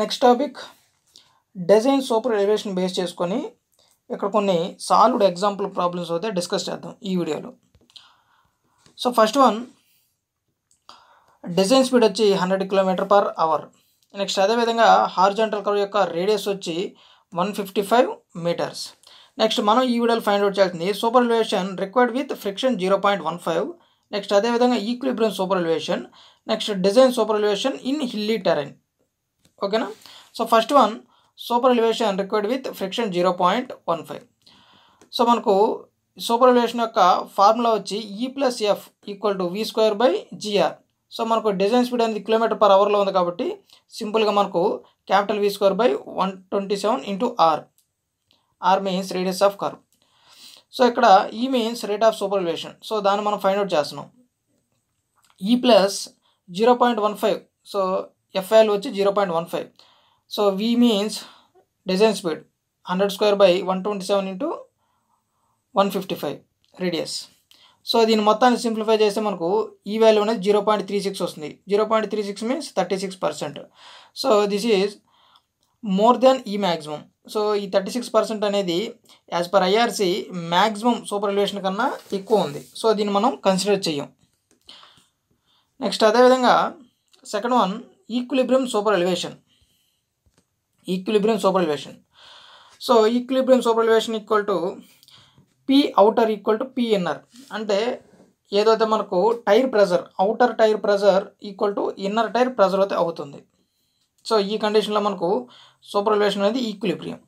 next topic design super elevation base చేసుకొని ఇక్కడ కొన్ని సాల్వ్డ్ ఎగ్జాంపుల్ ప్రాబ్లమ్స్ అయితే డిస్కస్ చేద్దాం ఈ వీడియోలో so first one design speed వచ్చి hundred kilometre per hour next అదేవిధంగా హార్జెంటల్ కర్వ్ యొక్క రేడియస్ వచ్చి one fifty five metres next మనం ఈ వీడియోలో ఫైండ్ అవుట్ చేయాల్సింది super elevation required with friction zero point one five next అదేవిధంగా equilibrium super elevation next design super elevation in hilly terrain ఓకేనా so first one super elevation required with friction zero point one five so మనకు super elevation యొక్క formula వచ్చి e plus F equal to V square by G R so మనకు design speed అనేది kilometre per అవర్లో ఉంది కాబట్టి సింపుల్గా మనకు capital V square by one twenty seven into R R means radius of curve so ఇక్కడ e means rate of super elevation so దాన్ని మనం ఫైండ్ అవుట్ చేస్తున్నాం e plus zero point one five so F I L వచ్చి zero point one five so V means design speed hundred square by one twenty seven into one fifty five radius so దీని మొత్తాన్ని simplify చేస్తే మనకు e e e value అనేది zero point three six వస్తుంది zero point three six means thirty six percent so this is more than e maximum so ఈ thirty six percent అనేది as per IRC maximum super elevation కన్నా ఎక్కువ ఉంది so దీన్ని మనం consider చెయ్యం next అదేవిధంగా second one equilibrium super elevation equilibrium super elevation so equilibrium super elevation equal to P outer equal to P inner అంటే ఏదైతే మనకు tyre pressure outer tyre pressure equal to inner tyre pressure అయితే అవుతుంది so ఈ కండిషన్లో మనకు super elevation అనేది equilibrium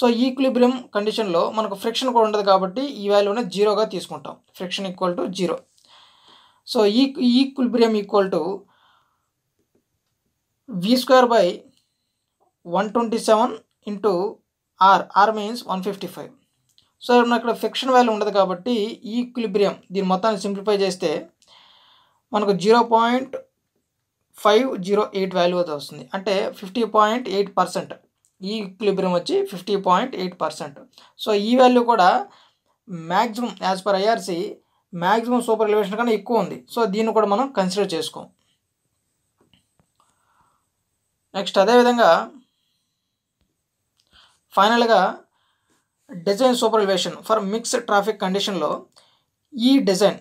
so equilibrium కండిషన్లో మనకు ఫ్రిక్షన్ కూడా ఉండదు కాబట్టి ఈ వాల్యూ అనేది జీరోగా తీసుకుంటాం friction equal to zero so e equilibrium equal to V square by one twenty seven into R R means one fifty five so ఇక్కడ ఫిక్షన్ వాల్యూ ఉండదు కాబట్టి ఈ ఈక్విలిబ్రియం దీని మొత్తాన్ని సింప్లిఫై చేస్తే మనకు zero point five zero eight value అయితే వస్తుంది అంటే fifty point eight percent e equilibrium వచ్చి fifty point eight percent so ఈ వాల్యూ కూడా maximum as per IRC maximum super elevation కన్నా ఎక్కువ ఉంది సో దీన్ని కూడా మనం కన్సిడర్ చేసుకోం నెక్స్ట్ అదేవిధంగా ఫైనల్గా design super elevation for mixed traffic కండిషన్లో e design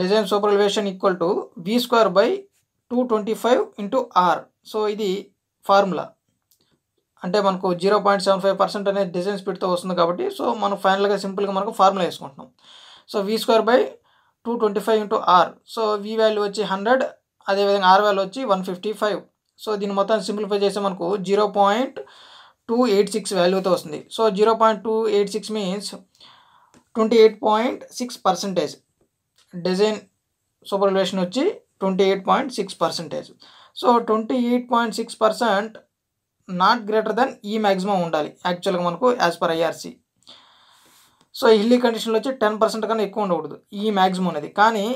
design super elevation equal to V square by two twenty five into R so ఇది ఫార్ములా అంటే మనకు zero point seven five percent అనేది డిజైన్ స్పీడ్తో వస్తుంది కాబట్టి సో మనం ఫైనల్గా సింపుల్గా మనకు ఫార్ములా వేసుకుంటున్నాం so V square by two twenty five into R so V value వచ్చి హండ్రెడ్ అదేవిధంగా ఆర్ వాల్యూ వచ్చి వన్ ఫిఫ్టీ ఫైవ్ సో దీన్ని మొత్తం సింప్లిఫై మనకు zero point two eight six వాల్యూతో వస్తుంది so zero point two eight six means twenty eight point six percentage design super elevation వచ్చి twenty eight point six percentage so twenty eight point six percent not greater than e maximum ఉండాలి యాక్చువల్గా మనకు as per IRC so hilly కండిషన్లో వచ్చి ten percent కన్నా ఎక్కువ ఉండకూడదు ఈ మ్యాక్సిమం అనేది కానీ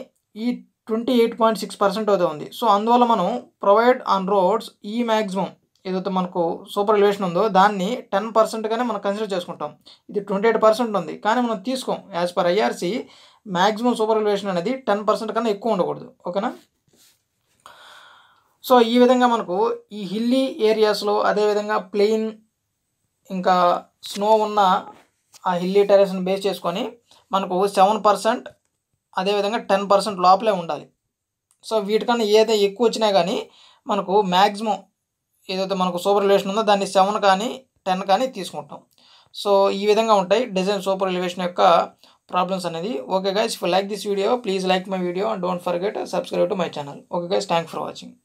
ఈ twenty eight point six percent అయితే ఉంది సో అందువల్ల మనం provide on roads e maximum ఏదైతే మనకు సూపర్ ఎలివేషన్ ఉందో దాన్ని టెన్ పర్సెంట్గానే మనం కన్సిడర్ చేసుకుంటాం ఇది ట్వంటీ ఎయిట్ పర్సెంట్ ఉంది కానీ మనం తీసుకోం as per IRC maximum super elevation అనేది టెన్ పర్సెంట్ కన్నా ఎక్కువ ఉండకూడదు ఓకేనా సో ఈ విధంగా మనకు ఈ హిల్లీ ఏరియాస్లో అదేవిధంగా ప్లెయిన్ ఇంకా స్నో ఉన్న ఆ హిల్లీ టెరెస్ని బేస్ చేసుకొని మనకు సెవెన్ పర్సెంట్ అదేవిధంగా టెన్ పర్సెంట్ లోపలే ఉండాలి సో వీటికన్నా ఏదైతే ఎక్కువ వచ్చినా కానీ మనకు మ్యాక్సిమం ఏదైతే మనకు సూపర్ ఎలివేషన్ ఉందో దాన్ని సెవెన్ కానీ టెన్ కానీ తీసుకుంటాం సో ఈ విధంగా ఉంటాయి డిజైన్ సూపర్ ఎలివేషన్ యొక్క ప్రాబ్లమ్స్ అనేది okay guys if like this video please like my video and don't forget subscribe to my channel okay guys thank for watching